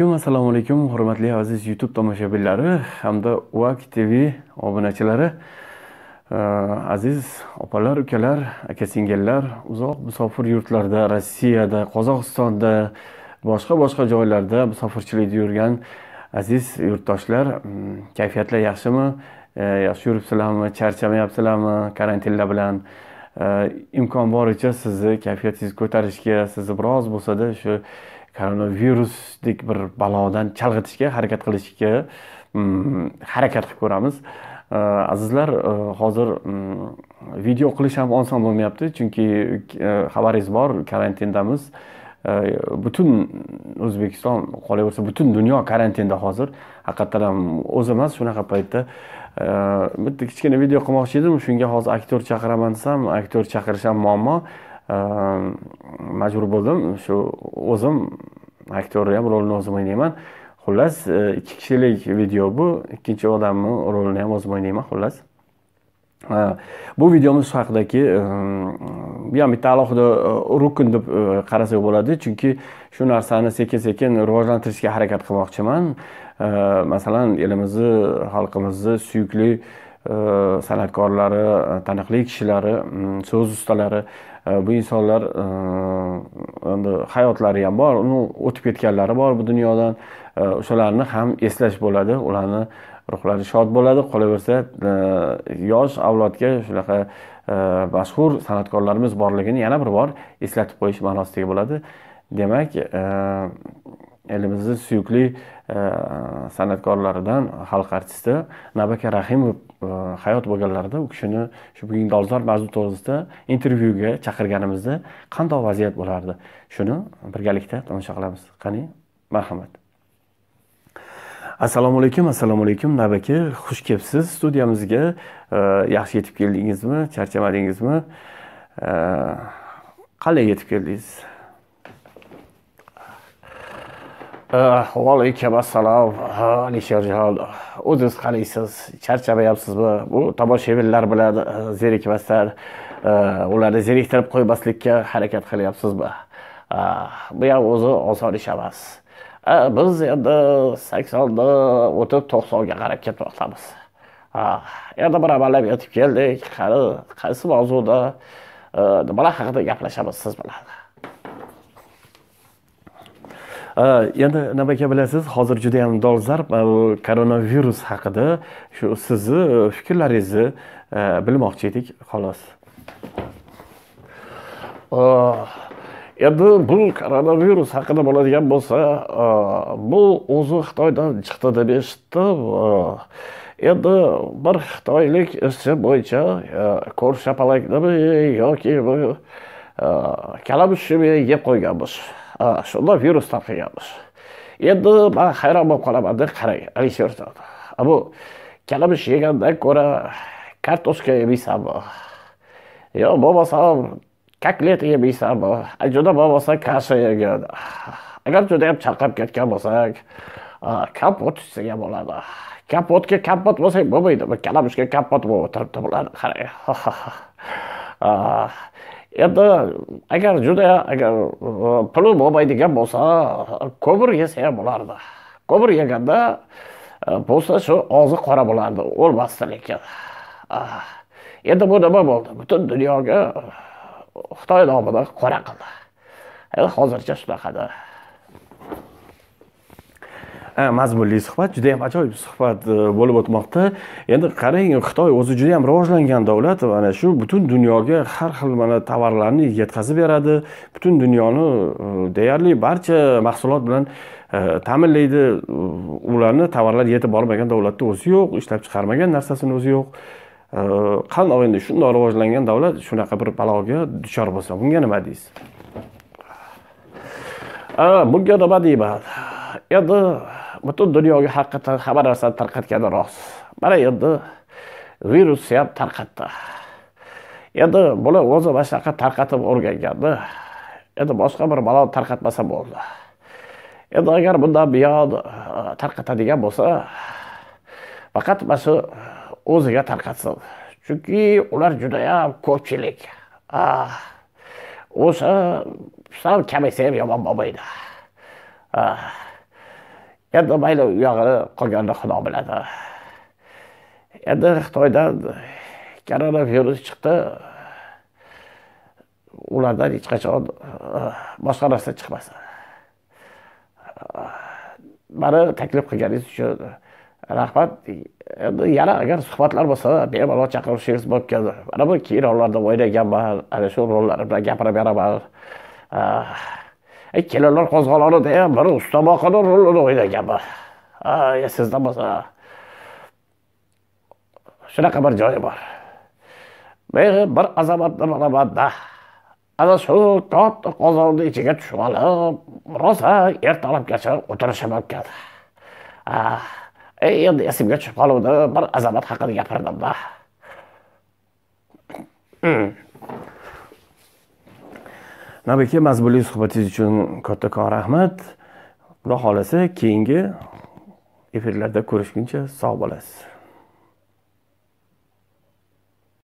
assalomu alaykum hurmatli aziz youtube tomoshabinlari hamda uak tv obunachilari uh, aziz opalar ukalar aka singillar uzoq musofir yurtlarda rossiyada qozog'istonda boshqa boshqa joylarda musofirchilikda yurgan aziz yurtdoshlar um, kayfiyatlar yaxshimi uh, yaxshi yuribsizlarmi charchamayapsizlarmi karantinlar bilan uh, imkon boricha sizni kayfiyatingizni ko'tarishga sizni biroz bo'lsada shu koronavirusdek bir balodan chalg'itishga harakat qilishga mm, harakat qilib ko'ramiz azizlar e, hozir mm, video qilish ham oson bo'lmayapti chunki e, xabaringiz bor karantindamiz e, butun o'zbekiston qolaversa butun dunyo karantinda hozir haqiqatdan ham o'zi emas shunaqa paytda bitta kichkina video qilmoqchi edim shunga hozir aktyor chaqiraman desam aktyor chaqirish ham muammo Ehm, majbur bo'ldim shu o'zim aktyorni ham rolini o'zim o'ynayman xullas e, ikki kishilik video bu ikkinchi odamni rolini ham o'zim o'ynayman xullas bu videomiz haqidagi bu ham bitta alohida e, rukn deb e, qarasak bo'ladi chunki shu narsani sekin sekin rivojlantirishga harakat qilmoqchiman ehm, masalan elimizni xalqimizni suyukli uh, Э, san'atkorlari э, taniqli kishilari so'z ustalari э, bu insonlar endi hayotlari ham bor uni o'tib ketganlari bor bu dunyodan o'shalarni ham eslash bo'ladi ularni ruhlari shod bo'ladi qolaversa e, yosh avlodga shunaqa e, mashhur san'atkorlarimiz borligini yana bir bor eslatib qo'yish ma'nosidagi bo'ladi demak e, elimizni suyukli e, san'atkorlaridan xalq artisti nabaka rahimov e, hayot bo'lganlarida u kishini shu bugungi dolzarb mavzu to'g'risida intervyuga chaqirganimizda qandoq vaziyat bo'lardi shuni birgalikda tomosha qilamiz qani marhamat assalomu alaykum assalomu alaykum aka xush kelibsiz studiyamizga e, yaxshi yetib keldingizmi charchamadingizmi qanday yetib keldingiz vaalaykum assalom alisher jon o'zingiz qalaysiz charchamayapsizmi bu tomoshabinlar bilan э, zerikmasdan э, ularni zeriktirib qo'ymaslikka harakat qilyapsizmi э, bu ham o'zi oson ish emas biz endi saksonni o'tib to'qsonga qarab ketmoqdamiz endi bir amallab yetib keldik qani qaysi mavzuda nimalar haqida gaplashamiz siz bilan Э, endi nima aka bilasiz hozir juda yam dolzarb e, bu koronavirus haqida shu sizni e, fikrlaringizni e, bilmoqchi edik xolos endi bu koronavirus haqida bo'ladigan bo'lsa bu o'zi xitoydan chiqdi deb eshitdim endi bir xitoylik ishchi bo'yicha ko'r shapalaknimi yoki bu kalamushimi yeb qo'yganmish shunda virus tarqaganmish endi man hayron bo'lib qolaman qolamanda qarang alisher bu kalamush yegandan ko'ra kartoshka yemaysanmi yo bo'lmasam kotleta yemaysanmi juda bo'lmasa kasha yegin agar juda yam chaqab ketgan bo'lsak kompot ichsaga bo'ladi kompotga kompot bo'lsak bo'lmaydimi kalamushga kompot bo'lib o'tiribdi bularni qarang endi agar juda agar puli bo'lmaydigan bo'lsa ko'mir yesa ham bo'lardi ko'mir yeganda bo'lsa shu og'zi qora bo'lardi o'lmasdi lekin endi bu nima bo'ldi butun dunyoga xitoy nomidan qora qildi hozircha shunaqada mazmunli suhbat juda yam ajoyib suhbat e, bo'lib o'tmoqda endi qarang xitoy o'zi juda yam rivojlangan davlat mana shu butun dunyoga har xil mana tovarlarni yetkazib beradi butun dunyoni e, deyarli barcha mahsulot bilan e, ta'minlaydi ularni tovarlar yetib bormagan davlatni o'zi yo'q ishlab chiqarmagan narsasini o'zi yo'q qandoq endi shundoq rivojlangan davlat shunaqa bir baloga duchor bo'lsa bunga nima deysiz bunga nima deyman endi butun dunyoga haqiqatdan hamma narsani tarqatgani rost mana endi virusni ham tarqatdi endi buni o'zi mana shunaqa tarqatib o'rganganda endi boshqa bir balo tarqatmasa bo'ldi endi agar bundan buyon e, tarqatadigan bo'lsa faqat mana shu o'ziga tarqatsin chunki ular judayam ko'pchilik o'sha sal ham yomon bo'lmaydi endi u yog'ini qolganini xudo biladi endi xitoydan koronavirus chiqdi ulardan hech qachon uh, boshqa narsa chiqmasin uh, mani taklif qilganingiz uchun rahmat endi yana agar suhbatlar bo'lsa bemalol chaqirishingiz mumkin mana bu kinolarda o'ynaganman ana shu rollar bilan gapirib beraman uh, kelinlar qo'zg'olonida ham bir usta boqini rolini o'ynaganman sizda bo'lsa shunaqa bir joyi bor men bir azamatni bilamanda ana shu katta qozonni ichiga tushib olib rosa ertalabgacha o'tirishim mumkin endi esimga tushib qoluvdi bir azamat haqida gapirdimda hmm. navbat aka mazmunli suhbatingiz uchun kattakon rahmat xudo xohlasa keyingi efirlarda ko'rishguncha sog' bo'lasiz